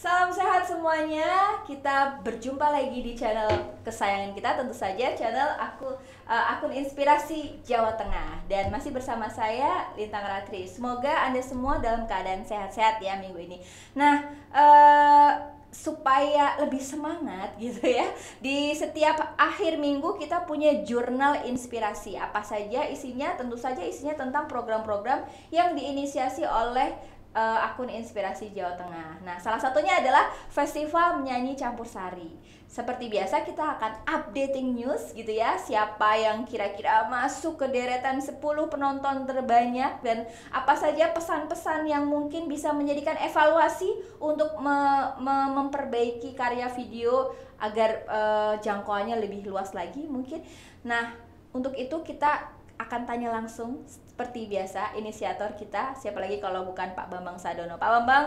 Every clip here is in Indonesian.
Salam sehat semuanya. Kita berjumpa lagi di channel kesayangan kita tentu saja channel aku uh, akun inspirasi Jawa Tengah dan masih bersama saya Lintang Ratri. Semoga Anda semua dalam keadaan sehat-sehat ya minggu ini. Nah, uh, supaya lebih semangat gitu ya. Di setiap akhir minggu kita punya jurnal inspirasi. Apa saja isinya? Tentu saja isinya tentang program-program yang diinisiasi oleh uh, akun Inspirasi Jawa Tengah. Nah, salah satunya adalah Festival Menyanyi Campur Sari. Seperti biasa kita akan updating news gitu ya, siapa yang kira-kira masuk ke deretan 10 penonton terbanyak dan apa saja pesan-pesan yang mungkin bisa menjadikan evaluasi untuk me me memperbaiki karya video agar uh, jangkauannya lebih luas lagi mungkin. Nah, untuk itu kita akan tanya langsung seperti biasa inisiator kita siapa lagi kalau bukan Pak Bambang Sadono. Pak Bambang,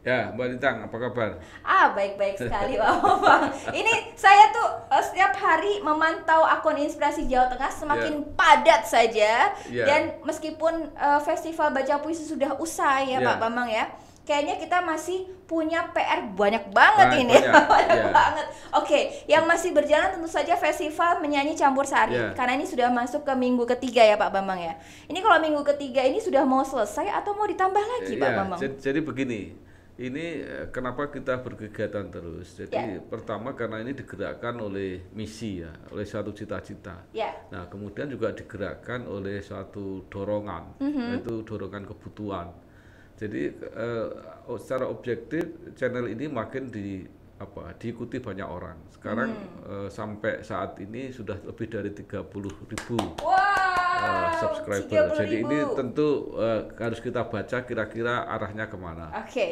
Ya, Mbak Lintang, apa kabar? Ah, baik-baik sekali, Pak Bambang. Ini saya tuh eh, setiap hari memantau akun Inspirasi Jawa Tengah semakin yeah. padat saja. Yeah. Dan meskipun uh, festival baca puisi sudah usai ya, yeah. Pak ya. Bambang ya kayaknya kita masih punya PR banyak banget banyak, ini banyak, banyak yeah. banget. Oke, okay. yang masih berjalan tentu saja festival menyanyi campur sari yeah. karena ini sudah masuk ke minggu ketiga ya Pak Bambang ya. Ini kalau minggu ketiga ini sudah mau selesai atau mau ditambah lagi yeah, Pak iya, Bambang? Jadi, begini, ini eh, kenapa kita berkegiatan terus? Jadi yeah. pertama karena ini digerakkan oleh misi ya, oleh satu cita-cita. Yeah. Nah kemudian juga digerakkan oleh satu dorongan, mm -hmm. yaitu dorongan kebutuhan jadi uh, secara objektif channel ini makin di apa diikuti banyak orang. Sekarang hmm. uh, sampai saat ini sudah lebih dari 30 ribu wow, uh, subscriber. 30 Jadi ribu. ini tentu uh, harus kita baca kira-kira arahnya kemana. Oke. Okay.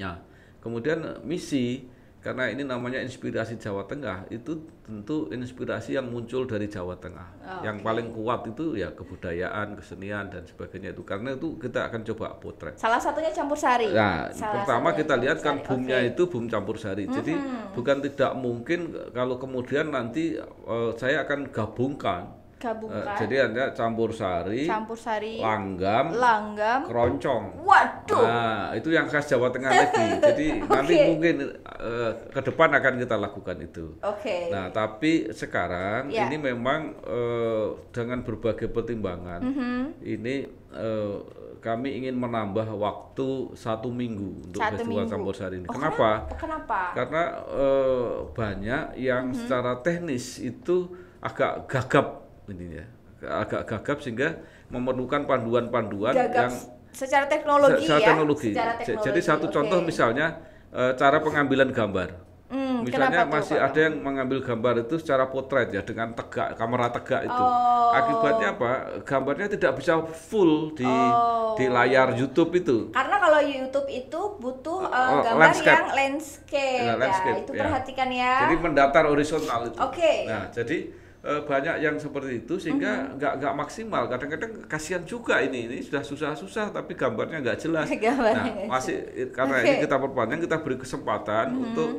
Nah, ya. Kemudian misi karena ini namanya inspirasi Jawa Tengah itu tentu inspirasi yang muncul dari Jawa Tengah oh, yang okay. paling kuat itu ya kebudayaan kesenian dan sebagainya itu karena itu kita akan coba potret salah satunya campur sari nah salah pertama kita lihat kan boomnya okay. itu boom campur sari mm-hmm. jadi bukan tidak mungkin kalau kemudian nanti uh, saya akan gabungkan gabungkan. Uh, eh, jadi ada campur sari, campur sari, langgam, langgam, keroncong. Waduh. Nah, itu yang khas Jawa Tengah lagi. Jadi okay. nanti mungkin uh, ke depan akan kita lakukan itu. Oke. Okay. Nah, tapi sekarang yeah. ini memang uh, dengan berbagai pertimbangan mm -hmm. ini uh, kami ingin menambah waktu satu minggu untuk satu festival minggu. campur sari ini. Oh, kenapa? Kenapa? Karena uh, banyak yang mm -hmm. secara teknis itu agak gagap ini ya agak gagap sehingga memerlukan panduan-panduan yang secara teknologi secara ya teknologi. secara teknologi jadi satu okay. contoh misalnya eh, cara pengambilan gambar hmm, misalnya masih ada yang mengambil gambar itu secara potret ya dengan tegak kamera tegak itu oh. akibatnya apa gambarnya tidak bisa full di oh. di layar YouTube itu karena kalau YouTube itu butuh uh, gambar landscape. yang landscape, ya, landscape ya. itu ya. perhatikan ya jadi mendatar horizontal itu oke okay. nah jadi Eh, banyak yang seperti itu sehingga nggak mm -hmm. nggak maksimal kadang-kadang kasihan juga ini ini sudah susah-susah tapi gambarnya nggak jelas gambarnya nah masih karena okay. ini kita perpanjang kita beri kesempatan mm -hmm. untuk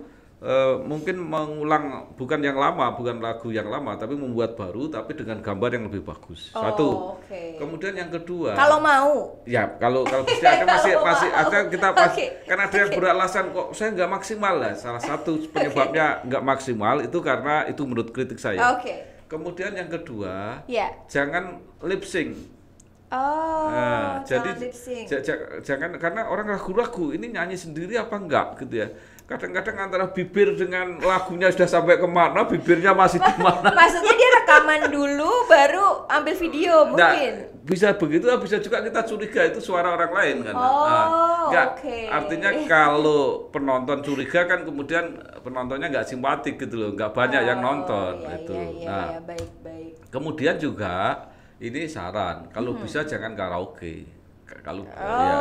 Uh, mungkin mengulang bukan yang lama, bukan lagu yang lama, tapi membuat baru, tapi dengan gambar yang lebih bagus. Oh, Satu. Okay. Kemudian yang kedua. Kalau mau. Ya, kalau kalau masih ada masih masih ada kita pas, karena ada yang beralasan kok saya nggak maksimal lah. Salah satu penyebabnya nggak okay. maksimal itu karena itu menurut kritik saya. Okay Kemudian yang kedua, yeah. jangan lip sync. Oh, nah, jadi lip sync. jangan karena orang ragu-ragu ini nyanyi sendiri apa enggak gitu ya kadang-kadang antara bibir dengan lagunya sudah sampai kemana, bibirnya masih di mana. Maksudnya dia rekaman dulu, baru ambil video nah, mungkin. Nah, bisa begitu, ah, bisa juga kita curiga itu suara orang lain kan. Ah, oh, nah, oke. Okay. Artinya kalau penonton curiga kan kemudian penontonnya nggak simpatik gitu loh, nggak banyak oh, yang nonton iya, itu. Iya, iya, nah, iya, baik, baik. Kemudian juga ini saran, kalau hmm. bisa jangan karaoke kalau oh. ya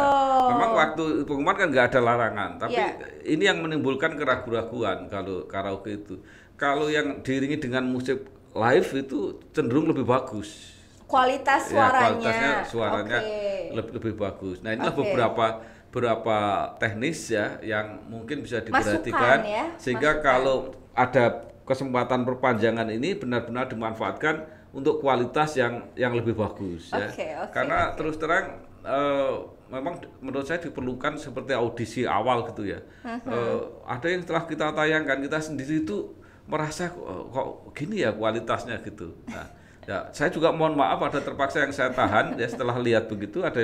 memang waktu pengumuman kan nggak ada larangan tapi yeah. ini yang menimbulkan keraguan-raguan kalau karaoke itu kalau yang diiringi dengan musik live itu cenderung lebih bagus kualitas ya, suaranya ya, kualitasnya suaranya okay. lebih lebih bagus nah inilah okay. beberapa beberapa teknis ya yang mungkin bisa diperhatikan ya? sehingga kalau ada kesempatan perpanjangan ini benar-benar dimanfaatkan untuk kualitas yang yang lebih bagus okay, ya okay, karena okay. terus terang Eh, memang menurut saya diperlukan seperti audisi awal gitu ya. Uh -huh. uh, ada yang telah kita tayangkan kita sendiri itu merasa kok, eh, gini ya kualitasnya gitu. Nah, ya saya juga mohon maaf ada terpaksa yang saya tahan ya setelah lihat begitu ada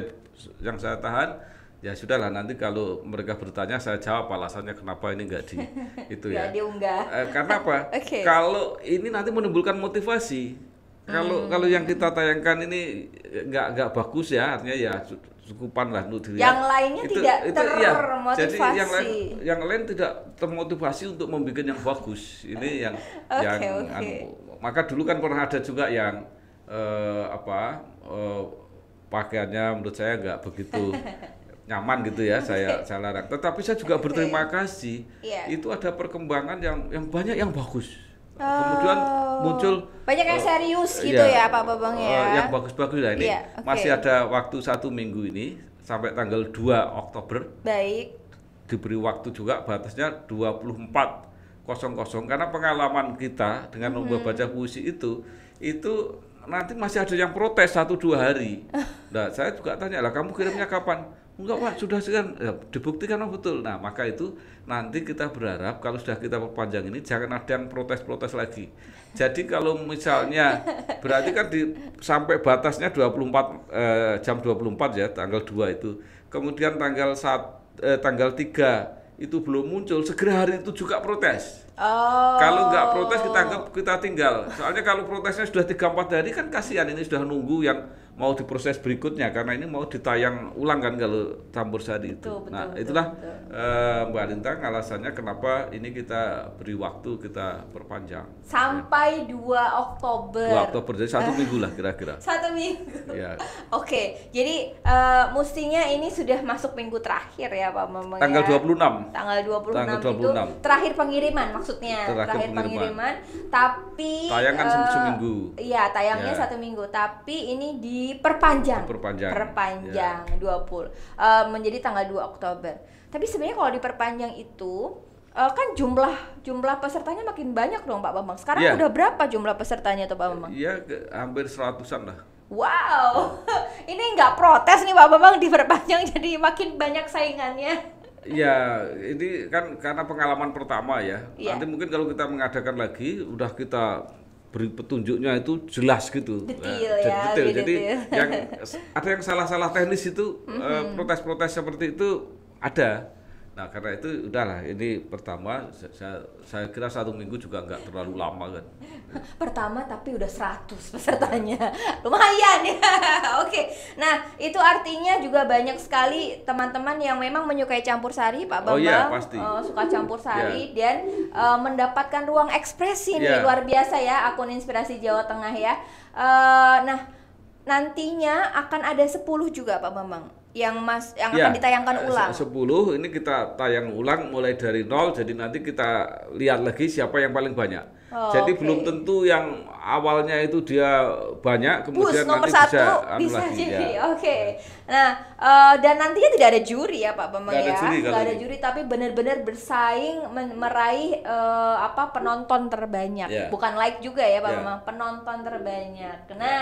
yang saya tahan ya sudahlah nanti kalau mereka bertanya saya jawab alasannya kenapa ini enggak di itu ya. diunggah. Eh, karena apa? okay. Kalau ini nanti menimbulkan motivasi kalau hmm. kalau yang kita tayangkan ini eh, nggak nggak bagus ya, artinya ya cukupan lah untuk dilihat. Yang lainnya itu, tidak itu, iya. termotivasi. Ya, jadi yang lain yang lain tidak termotivasi untuk membuat yang bagus. Ini yang okay, yang okay. Anu, maka dulu kan pernah ada juga yang uh, apa uh, pakaiannya menurut saya nggak begitu nyaman gitu ya saya saya larang. Tetapi saya juga okay. berterima kasih. Yeah. Itu ada perkembangan yang yang banyak yang bagus Kemudian oh. muncul banyak yang eh, serius eh, gitu ya, ya Pak Babang eh, ya. yang bagus-bagus lah ini. Iya, okay. Masih ada waktu satu minggu ini sampai tanggal 2 Oktober. Baik. Diberi waktu juga batasnya 24 kosong kosong karena pengalaman kita dengan lomba hmm. baca puisi itu itu nanti masih ada yang protes satu dua hari. Nah saya juga tanya lah kamu kirimnya kapan? enggak pak sudah sekian ya, dibuktikan oh, betul nah maka itu nanti kita berharap kalau sudah kita perpanjang ini jangan ada yang protes-protes lagi jadi kalau misalnya berarti kan di sampai batasnya 24 eh, jam 24 ya tanggal 2 itu kemudian tanggal saat eh, tanggal 3 itu belum muncul segera hari itu juga protes Oh. Kalau nggak oh. protes kita anggap kita tinggal. Soalnya kalau protesnya sudah tiga empat hari kan kasihan ini sudah nunggu yang mau diproses berikutnya karena ini mau ditayang ulang kan kalau campur sari itu. Betul, nah, itulah betul. Uh, Mbak Lintang alasannya kenapa ini kita beri waktu kita perpanjang. Sampai ya. 2 Oktober. 2 Oktober jadi satu minggu lah kira-kira. satu minggu. Ya. Oke, okay. jadi uh, mestinya ini sudah masuk minggu terakhir ya Pak Mamang. Tanggal ya. puluh 26. Tanggal 26. Tanggal 26 itu 26. terakhir pengiriman maksudnya terakhir, terakhir pengiriman. pengiriman tapi tayang kan uh, seminggu iya tayangnya yeah. satu minggu tapi ini diperpanjang perpanjang perpanjang yeah. 20 uh, menjadi tanggal 2 Oktober tapi sebenarnya kalau diperpanjang itu uh, kan jumlah jumlah pesertanya makin banyak dong Pak Bambang sekarang yeah. udah berapa jumlah pesertanya tuh Pak Bambang iya hampir seratusan lah Wow, ini nggak protes nih Pak Bambang diperpanjang jadi makin banyak saingannya. Ya, ini kan karena pengalaman pertama ya. ya. Nanti mungkin kalau kita mengadakan lagi, udah kita beri petunjuknya itu jelas gitu. Nah, detail nah, ya. Detail. Jadi detail. yang ada yang salah-salah teknis itu eh, protes-protes mm -hmm. protes -protes seperti itu ada. Nah karena itu udahlah ini pertama saya, saya kira satu minggu juga nggak terlalu lama kan. pertama tapi udah 100 pesertanya ya. lumayan ya. Oke, nah itu artinya juga banyak sekali teman-teman yang memang menyukai campur sari Pak oh, iya, Bambang. Oh ya, pasti. Uh, suka campur sari ya. dan uh, mendapatkan ruang ekspresi ya. nih iya. luar biasa ya akun inspirasi Jawa Tengah ya. Uh, nah nantinya akan ada 10 juga Pak Bambang yang mas yang ya, akan ditayangkan eh, ulang. 10 ini kita tayang ulang mulai dari nol jadi nanti kita lihat lagi siapa yang paling banyak. Oh, jadi okay. belum tentu yang awalnya itu dia banyak kemudian Bus, nomor nanti satu anu bisa, bisa jadi. Ya. Oke. Okay. Iya. Nah, uh, dan nantinya tidak ada juri ya Pak Bambang ya. Ada juri, tidak ada juri tapi benar-benar bersaing meraih uh, apa penonton terbanyak. Yeah. Bukan like juga ya Pak yeah. Bambang, penonton terbanyak. Nah,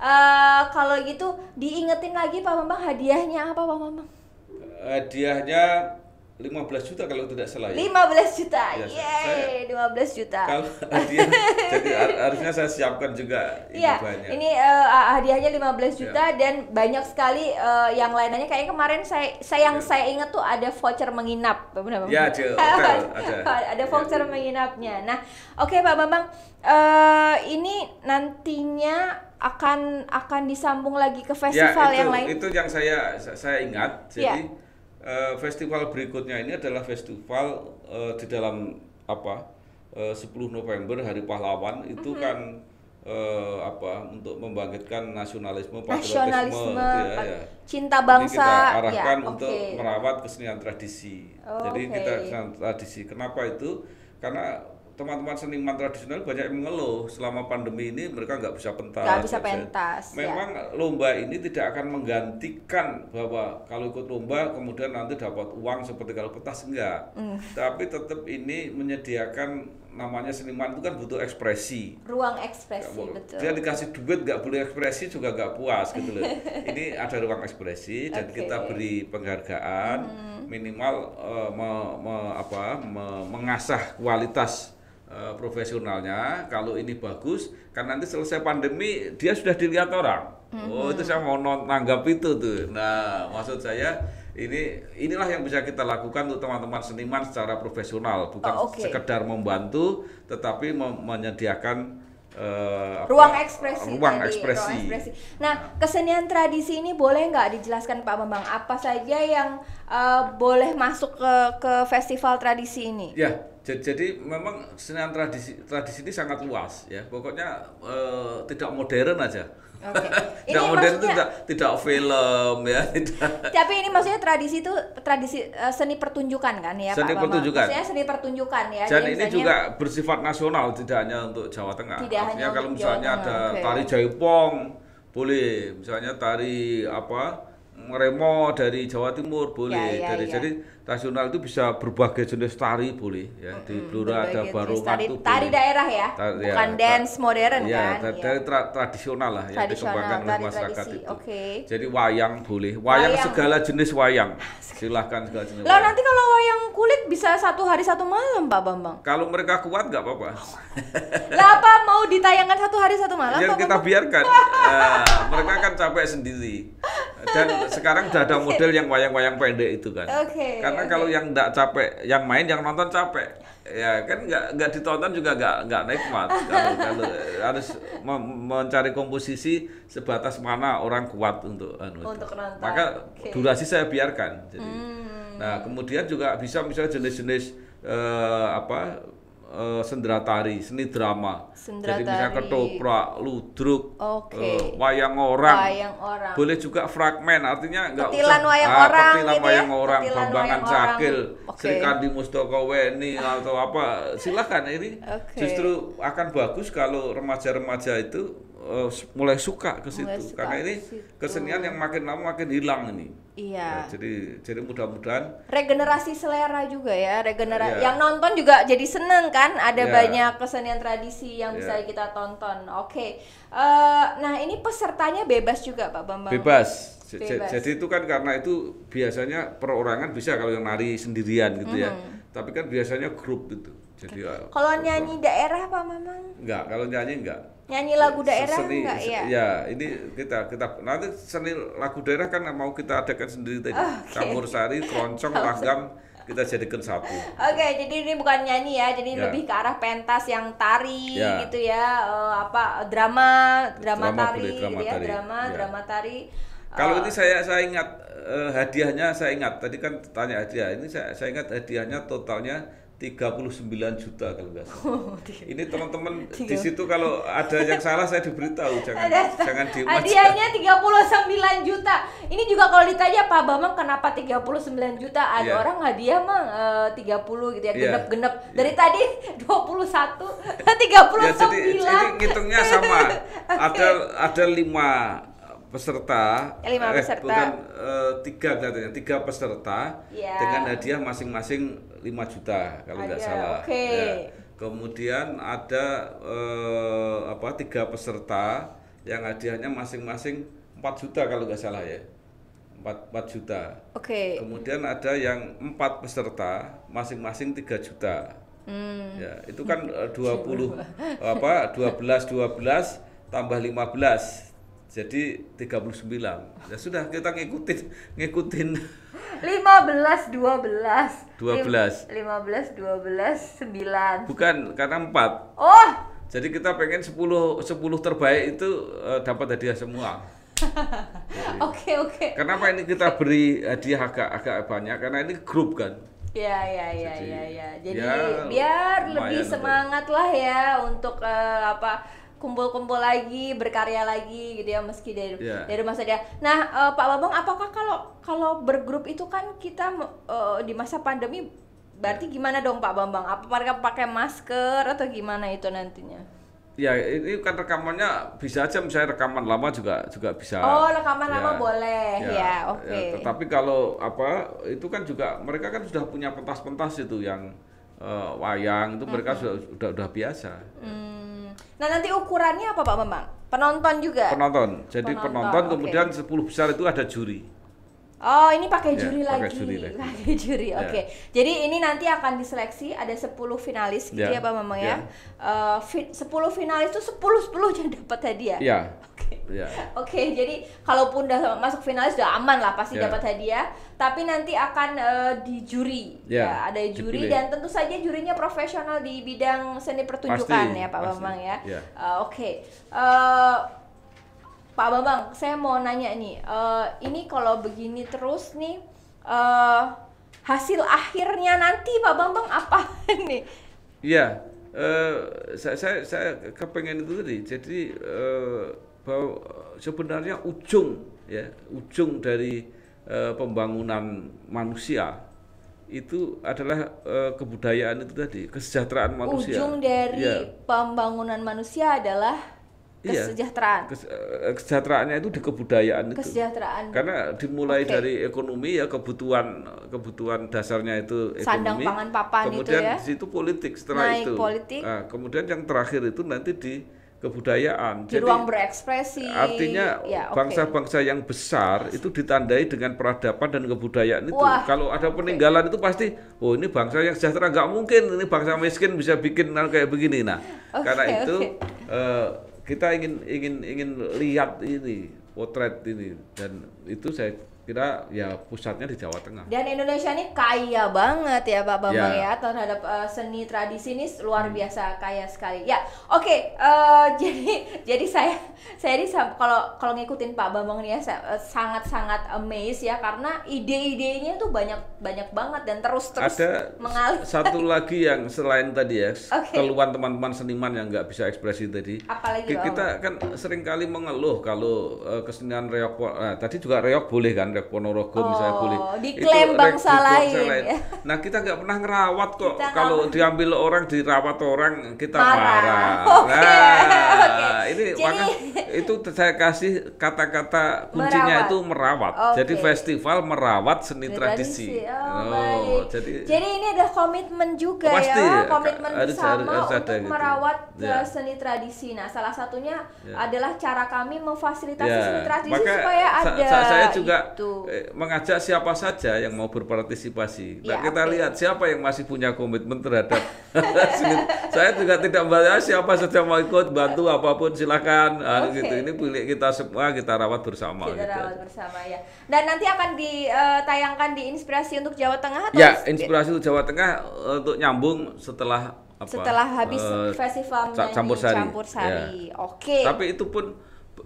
uh, kalau gitu diingetin lagi Pak Bambang hadiahnya apa Pak Bambang? Hadiahnya 15 juta kalau tidak salah ya. 15 juta. Yes. Iya, Yeay. Saya, 15 juta. Kalau hadiah, jadi harusnya saya siapkan juga Iya. ya, Ini uh, hadiahnya 15 iya. juta ya. dan banyak sekali uh, yang lainnya. kayaknya kemarin saya saya yang ya. saya ingat tuh ada voucher menginap, benar Ya, di ada. ada iya. voucher ya. menginapnya. Nah, oke okay, Pak Bambang, uh, ini nantinya akan akan disambung lagi ke ya, festival ya, itu, yang lain. Itu yang saya saya ingat. Iya. Jadi ya. festival berikutnya ini adalah festival uh, di dalam apa 10 eh, November Hari Pahlawan itu -hmm. kan uh, apa untuk membangkitkan nasionalisme, patriotisme, gitu ya, ya. cinta bangsa. Ini kita ya, arahkan ya, untuk merawat kesenian tradisi. Oh, Jadi okay. kita kesenian tradisi. Kenapa itu? Karena teman-teman seniman tradisional banyak yang mengeluh selama pandemi ini mereka nggak bisa pentas. Nggak bisa gitu ya. pentas. Ya. Memang ya. lomba ini tidak akan menggantikan bahwa kalau ikut lomba kemudian nanti dapat uang seperti kalau pentas enggak. Mm. Tapi tetap ini menyediakan namanya seniman itu kan butuh ekspresi. Ruang ekspresi, ya, betul. Dia dikasih duit nggak boleh ekspresi juga nggak puas gitu loh. Ini ada ruang ekspresi dan kita beri penghargaan hmm. minimal uh, me, me, apa, me, mengasah kualitas uh, profesionalnya. Kalau ini bagus, kan nanti selesai pandemi dia sudah dilihat orang. Oh itu hmm. saya mau nanggap itu tuh. Nah maksud saya ini inilah yang bisa kita lakukan untuk teman-teman seniman secara profesional bukan oh, okay. sekedar membantu tetapi mem menyediakan uh, ruang ekspresi ruang ekspresi. ruang ekspresi. Nah, kesenian tradisi ini boleh nggak dijelaskan Pak Bambang apa saja yang uh, boleh masuk ke ke festival tradisi ini? Ya, jadi memang kesenian tradisi tradisi ini sangat luas ya. Pokoknya uh, tidak modern aja Oke. Okay. Ini modern itu tidak tidak film ya. Tidak. Tapi ini maksudnya tradisi itu tradisi uh, seni pertunjukan kan ya seni Pak pertunjukan. Maksudnya seni pertunjukan ya. Dan ini misalnya, juga bersifat nasional tidak hanya untuk Jawa Tengah. Tidak Artinya hanya kalau misalnya Jawa ada okay. tari Jaipong boleh, misalnya tari apa? Remo dari Jawa Timur boleh. Ya, ya, dari ya. jadi tradisional itu bisa berbagai jenis tari boleh ya di Blora -hmm. ada baru tari, tari, tari daerah ya ta ya, bukan ya, dance modern ya, kan ya tari tra tradisional lah yang dikembangkan oleh masyarakat tradisi. itu okay. jadi wayang boleh wayang, wayang segala jenis wayang ah, silahkan segala jenis lah nanti kalau wayang kulit bisa satu hari satu malam pak bambang kalau mereka kuat nggak apa-apa oh. lah apa mau ditayangkan satu hari satu malam ya, kita biarkan uh, mereka kan capek sendiri dan sekarang sudah ada model yang wayang-wayang pendek itu kan okay. kan karena kalau yang nggak capek yang main yang nonton capek ya kan nggak nggak ditonton juga nggak nggak nikmat kalau, kalau harus mencari komposisi sebatas mana orang kuat untuk anu untuk nonton. maka okay. durasi saya biarkan jadi hmm. nah kemudian juga bisa misalnya jenis-jenis uh, apa uh, eh, sendera tari, seni drama. Sendera Jadi misalnya ketoprak, ludruk, okay. uh, eh, wayang orang. Wayang orang. Boleh juga fragmen, artinya nggak usah. Ah, wayang ah, orang, ketilan gitu ya. wayang ya? orang, ketilan bambangan cakil, okay. Sri Kandi Mustoko Weni atau apa, silakan ini okay. justru akan bagus kalau remaja-remaja itu uh, mulai suka ke situ karena ini situ. kesenian yang makin lama makin hilang ini iya ya, jadi jadi mudah-mudahan regenerasi selera juga ya regenerasi ya. yang nonton juga jadi seneng kan ada ya. banyak kesenian tradisi yang iya. bisa kita tonton oke okay. uh, eh, nah ini pesertanya bebas juga pak bambang bebas Bebas. Jadi itu kan karena itu biasanya perorangan bisa kalau yang nari sendirian gitu mm -hmm. ya. Mm-hmm. Tapi kan biasanya grup gitu. Jadi eh, kalau nyanyi daerah Pak Mamang? Enggak, kalau nyanyi enggak. Nyanyi lagu daerah seni, enggak ya? Ya, ini kita kita nanti seni lagu daerah kan mau kita adakan sendiri tadi. Okay. Campur sari, keroncong, langgam kita jadikan satu. Oke, okay, jadi ini bukan nyanyi ya, jadi ya. lebih ke arah pentas yang tari ya. gitu ya, uh, apa drama, drama, drama tari, boleh, drama gitu ya, tari. drama, ya. drama tari. Kalau uh, ini saya saya ingat uh, hadiahnya saya ingat tadi kan tanya hadiah, ini saya saya ingat hadiahnya totalnya 39 juta kalau nggak salah. Oh, ini teman-teman di situ kalau ada yang salah saya diberitahu jangan ada, jangan diem Hadiahnya 39 juta. Ini juga kalau ditanya Pak Bambang kenapa 39 juta? Ada yeah. orang hadiah mah uh, 30 gitu ya, iya. genep-genep. Yeah. Dari yeah. tadi 21 39. ya, jadi, jadi ngitungnya sama. okay. Ada ada 5 peserta, eh, lima eh, peserta. Eh, bukan eh, tiga katanya, tiga peserta yeah. dengan hadiah masing-masing 5 juta kalau tidak salah. Okay. Ya. Kemudian ada eh, apa tiga peserta yang hadiahnya masing-masing 4 juta kalau nggak salah ya. 4, 4 juta. Oke. Okay. Kemudian ada yang empat peserta masing-masing 3 juta. Hmm. Ya, itu kan 20 eh, apa 12 12 tambah 15 jadi 39 ya sudah kita ngikutin ngikutin 15 12 12 15 12 9 bukan karena 4 oh jadi kita pengen 10 10 terbaik itu uh, dapat hadiah semua Oke oke. Okay, okay. Kenapa ini kita beri hadiah agak agak banyak? Karena ini grup kan. Ya ya ya Jadi, ya ya. ya jadi ya, biar lebih semangat lah ya untuk uh, apa kumpul-kumpul lagi, berkarya lagi gitu ya meski dari yeah. dari masa dia. Nah, uh, Pak Babang apakah kalau kalau bergrup itu kan kita uh, di masa pandemi berarti iya. gimana dong Pak Bambang? Apa mereka pakai masker atau gimana itu nantinya? Ya ini kan rekamannya bisa aja misalnya rekaman lama juga juga bisa. Oh rekaman ya, lama iya. boleh ya, ya oke. Okay. Ya, tetapi kalau apa itu kan juga mereka kan sudah punya pentas-pentas itu yang uh, wayang itu mereka mm -hmm. sudah sudah, sudah biasa. Mm. Nah, nanti ukurannya apa Pak Bambang? Penonton juga. Penonton. Jadi penonton, penonton kemudian okay. 10 besar itu ada juri. Oh, ini pakai ya, juri yeah, lagi. Pakai juri, lagi. Ya. juri. Oke. Okay. Yeah. Jadi ini nanti akan diseleksi ada 10 finalis gitu yeah. ya, Pak ya, Mamang yeah. ya. Uh, fi 10 finalis itu 10 sepuluh yang dapat hadiah. Iya. Oke. Oke, jadi kalaupun udah masuk finalis udah aman lah pasti yeah. dapat hadiah, tapi nanti akan uh, eh, di juri. Yeah. Ya, ada juri Dipilih. dan tentu saja jurinya profesional di bidang seni pertunjukan pasti, ya, Pak Bambang Mamang ya. Uh, Oke. Okay. Uh, Pak Bambang, saya mau nanya nih, uh, ini kalau begini terus nih, uh, hasil akhirnya nanti Pak Bambang apa nih? Iya, uh, saya, saya saya kepengen itu tadi. Jadi uh, bahwa sebenarnya ujung ya ujung dari uh, pembangunan manusia itu adalah uh, kebudayaan itu tadi kesejahteraan manusia. Ujung dari ya. pembangunan manusia adalah Iya. kesejahteraan. Kes, eh, kesejahteraannya itu di kebudayaan kesejahteraan. itu. Karena dimulai okay. dari ekonomi ya kebutuhan kebutuhan dasarnya itu ekonomi. Sandang pangan papan kemudian itu ya. Kemudian situ politik setelah Naik itu. politik. Nah, kemudian yang terakhir itu nanti di kebudayaan. Di Jadi, ruang berekspresi. Artinya ya, okay. bangsa-bangsa yang besar itu ditandai dengan peradaban dan kebudayaan itu. Wah, Kalau ada peninggalan itu pasti, oh ini bangsa yang sejahtera nggak mungkin, ini bangsa miskin bisa bikin nah, kayak begini. Nah, okay, karena itu okay. Uh, eh, kita ingin ingin ingin lihat ini potret ini dan itu saya kita ya pusatnya di Jawa Tengah. Dan Indonesia ini kaya banget ya Pak Bambang ya, ya terhadap uh, seni tradisi ini luar hmm. biasa kaya sekali. Ya, oke. Okay, uh, eh, jadi jadi saya saya ini kalau kalau ngikutin Pak Bambang ini ya eh, sangat-sangat uh, amazed ya karena ide-idenya tuh banyak banyak banget dan terus-terus Ada mengalir. Satu lagi yang selain tadi ya, okay. keluhan teman-teman seniman yang nggak bisa ekspresi tadi. Apalagi kita, kita kan seringkali mengeluh kalau uh, kesenian reok uh, tadi juga reok boleh kan ada Ponorogo oh, misalnya kulit diklaim itu bangsa lain. lain. Nah kita nggak pernah ngerawat kok. Kita Kalau ngapain. diambil orang dirawat orang kita marah. marah. Okay. Nah okay. ini Jadi, maka itu saya kasih kata-kata kuncinya merawat. itu merawat. Okay. Jadi festival merawat seni tradisi. tradisi. Oh, oh jadi jadi ini ada komitmen juga oh, pasti, ya, komitmen harus, bersama harus, harus untuk gitu. merawat ya. Eh, seni tradisi. Nah salah satunya ya. adalah cara kami memfasilitasi ya. seni tradisi Maka supaya ada. Sa saya juga itu itu. Eh, mengajak siapa saja yang mau berpartisipasi. Nah, ya, kita okay. lihat siapa yang masih punya komitmen terhadap saya juga tidak membaca siapa saja mau ikut bantu apapun silakan ah, okay. gitu. Ini pilih kita semua kita rawat bersama. Kita gitu. rawat bersama ya. Dan nanti akan ditayangkan di inspirasi untuk Jawa Tengah atau Ya, inspirasi untuk Jawa Tengah untuk nyambung setelah apa, setelah habis uh, eh, festival campur sari, campur sari. Ya. oke tapi itu pun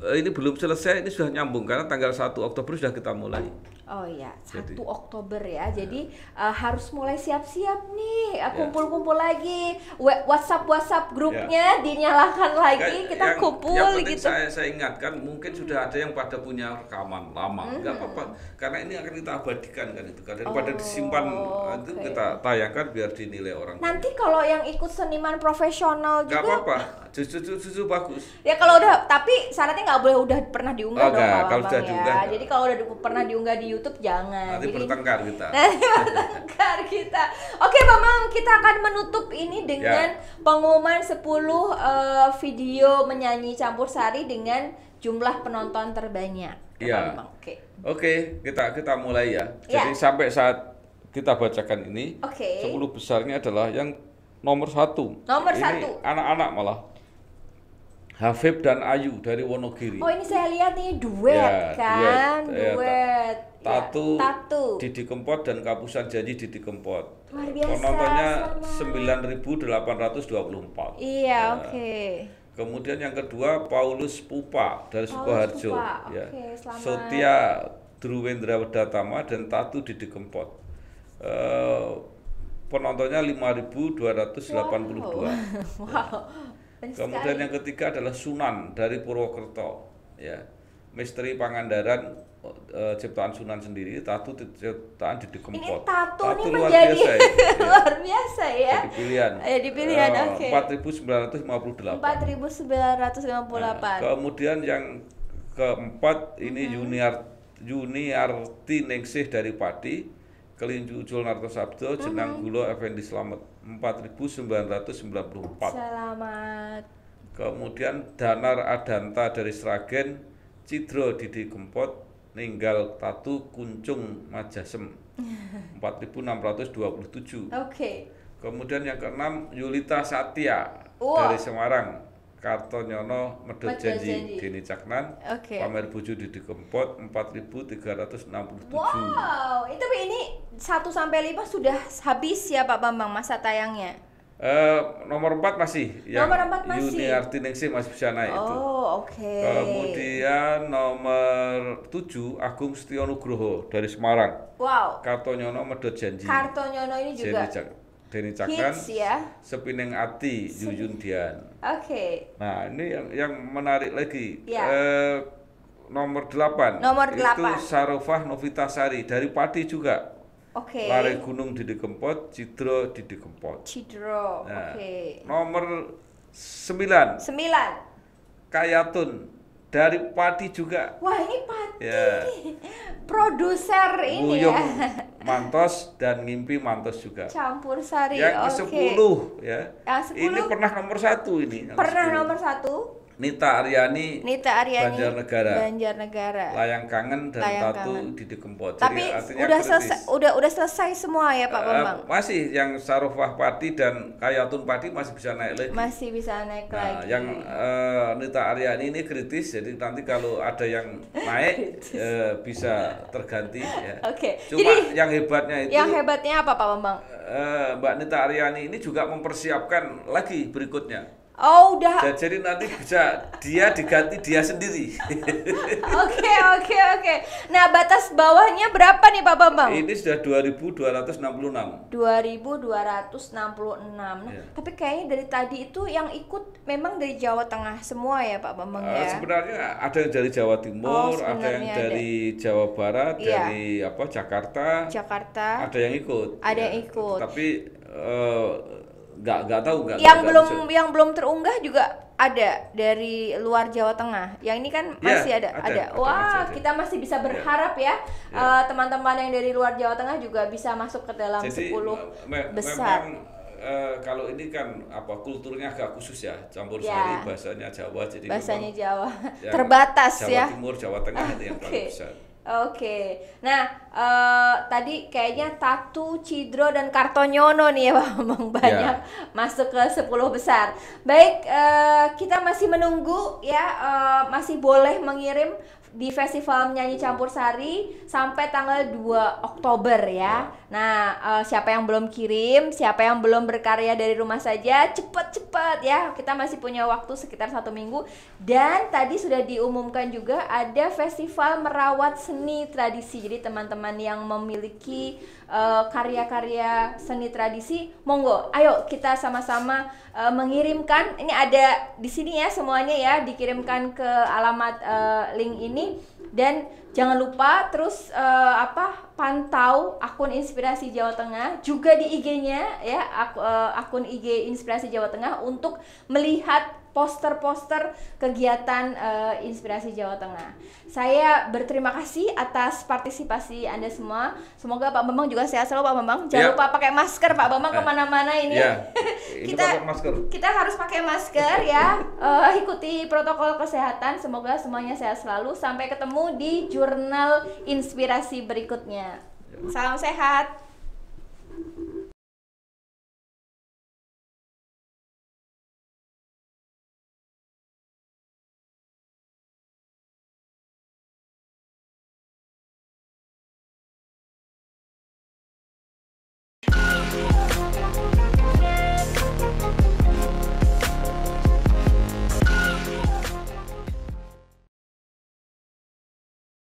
Eh, ini belum selesai, ini sudah nyambung karena tanggal 1 Oktober sudah kita mulai. Oh iya, 1 Jadi. Oktober ya. Iya. Jadi ya. uh, harus mulai siap-siap nih eh, iya. kumpul-kumpul ya. lagi. WhatsApp-WhatsApp grupnya ya. dinyalakan lagi, kita yang, kumpul yang gitu. Saya saya ingatkan mungkin sudah ada yang pada punya rekaman lama. Hmm. Enggak apa-apa karena ini akan kita abadikan kan itu. Kan daripada oh, disimpan okay. Eh, itu kita tayangkan biar dinilai orang. Nanti kalau yang ikut seniman profesional juga Enggak apa-apa. Justru, justru, justru bagus. Ya kalau udah tapi syaratnya nggak boleh udah pernah diunggah oh, dong. Enggak, kalau sudah ya. diunggah. Jadi kalau udah pernah diunggah di YouTube YouTube jangan. Nanti bertengkar kita. Nanti bertengkar kita. Oke, mamang kita akan menutup ini dengan ya. pengumuman 10 uh, eh, video menyanyi campur sari dengan jumlah penonton terbanyak. Iya. Oke. Oke, kita kita mulai ya. ya. sampai saat kita bacakan ini, okay. 10 besarnya adalah yang nomor satu. Nomor ini satu. Anak-anak malah. Hafib dan Ayu dari Wonogiri. Oh ini saya lihat nih duet ya, kan, duet. Ya, duet. Ya, tatu, ya, tatu. Didi Kempot dan Kapusan Janji Didi Kempot. Luar biasa. Penontonnya 9.824. Iya ya. oke. Okay. Kemudian yang kedua Paulus Pupa dari Sukoharjo. Pupa. Ya. Okay, Sotia Druwendra Wedatama dan Tatu Didi Kempot. Uh, penontonnya 5.282. Wow. wow. Kemudian yang ketiga adalah Sunan dari Purwokerto, ya. Misteri Pangandaran e, ciptaan Sunan sendiri, tato ciptaan di Dekempot. Ini tato, tato ini luar menjadi biasa, ya. luar biasa ya. Jadi pilihan. Ya, di pilihan, e, oke. Okay. 4958. 4958. Nah, kemudian yang keempat ini mm -hmm. Juniarti Ningsih dari Pati Kelinju Narto Sabdo, mhm. Jenang Gulo Effendi Selamat, 4994. Selamat. Kemudian Danar Adanta dari Sragen, Cidro Didi Gempot, Ninggal Tatu Kuncung Majasem 4627. Oke. Okay. Kemudian yang keenam Yulita Satya wow. dari Semarang Kartonyono Medot Janji, Janji. Deni Caknan okay. pamer buju enam puluh tujuh. wow eh, itu ini satu sampai lima sudah habis ya Pak Bambang masa tayangnya Uh, nomor empat masih yang nomor 4 masih Yuni Artiningsi masih bisa naik oh, itu. Oh, oke. Okay. Kemudian nomor tujuh Agung Setiono Nugroho dari Semarang. Wow. Kartonyono Medot Janji. Kartonyono ini juga. Jenny Deni Cakan, Hits, ya. Sepineng Ati, Yuyun Dian. Oke. Okay. Nah, ini yang yang menarik lagi. Ya. Eh, nomor delapan. Nomor delapan Itu Sarofah novitasari dari Pati juga. Oke. Okay. Lare Gunung Didi Kempot, Cidro Didi Kempot. Cidro. Nah, Oke. Okay. Nomor sembilan. 9. Kayatun dari Pati juga. Wah ini Pati. Ya. Produser ini Buyung ya. Mantos dan Ngimpi Mantos juga. Campur sari. Yang ke okay. ya. Yang 10. Ini pernah nomor satu ini. Pernah 10. nomor satu. Nita Aryani Nita Aryani Banjarnegara Banjarnegara Layang Kangen dan Layang Tatu kangen. Didi Kempot tapi Jadi udah selesai udah udah selesai semua ya Pak eh, Bambang uh, masih yang Sarufah Pati dan Kayatun Pati masih bisa naik lagi masih bisa naik nah, lagi yang uh, Nita Aryani ini kritis jadi nanti kalau ada yang naik uh, bisa terganti ya oke okay. cuma jadi, yang hebatnya itu yang hebatnya apa Pak Bambang uh, Mbak Nita Aryani ini juga mempersiapkan lagi berikutnya Oh udah. Dan jadi nanti bisa dia diganti dia sendiri. Oke oke oke. Nah batas bawahnya berapa nih Pak Bambang? Ini sudah 2266. 2266. puluh ya. Tapi kayaknya dari tadi itu yang ikut memang dari Jawa Tengah semua ya Pak Bambang uh, ya. Sebenarnya ada yang dari Jawa Timur, oh, ada yang dari Jawa Barat, ya. dari apa Jakarta. Jakarta. Ada yang ikut. Ada ya. yang iya. ikut. Tapi uh, nggak nggak tahu nggak yang gak, belum gak yang belum terunggah juga ada dari luar Jawa Tengah yang ini kan iya, masih yeah, ada, ada ada wah ada, kita masih bisa iya. berharap yeah. ya iya. eh, teman-teman yeah. uh, yang dari luar Jawa Tengah juga bisa masuk ke dalam Jadi, 10 besar memang Uh, kalau ini kan apa kulturnya agak khusus ya campur ya. sari bahasanya Jawa jadi bahasanya Jawa ya, terbatas Jawa ya Jawa Timur Jawa Tengah ah, itu yang okay. paling besar. Oke, okay. nah uh, tadi kayaknya Tatu, Cidro dan Kartonyono nih ya Bang iya. banyak yeah. masuk ke 10 besar. Baik, uh, kita masih menunggu ya uh, masih boleh mengirim di Festival Menyanyi Campur Sari sampai tanggal 2 Oktober ya. Iya. Nah, uh, siapa yang belum kirim, siapa yang belum berkarya dari rumah saja, cepet-cepet ya. Kita masih punya waktu sekitar satu minggu. Dan tadi sudah diumumkan juga ada Festival Merawat Seni Tradisi. Jadi teman-teman teman-teman yang memiliki eh, karya-karya uh, seni tradisi, monggo, ayo kita sama-sama uh, mengirimkan. Ini ada di sini ya semuanya ya dikirimkan ke alamat uh, link ini dan jangan lupa terus uh, apa pantau akun Inspirasi Jawa Tengah juga di IG-nya ya aku, uh, akun IG Inspirasi Jawa Tengah untuk melihat poster-poster kegiatan uh, Inspirasi Jawa Tengah. Saya berterima kasih atas partisipasi Anda semua. Semoga Pak Bambang juga sehat selalu Pak Bambang. Jangan yeah. lupa pakai masker Pak Bambang eh, kemana-mana ini. Yeah. kita kita harus pakai masker ya. Uh, ikuti protokol kesehatan. Semoga semuanya sehat selalu. Sampai ketemu di jurnal inspirasi berikutnya. Iya. Salam sehat.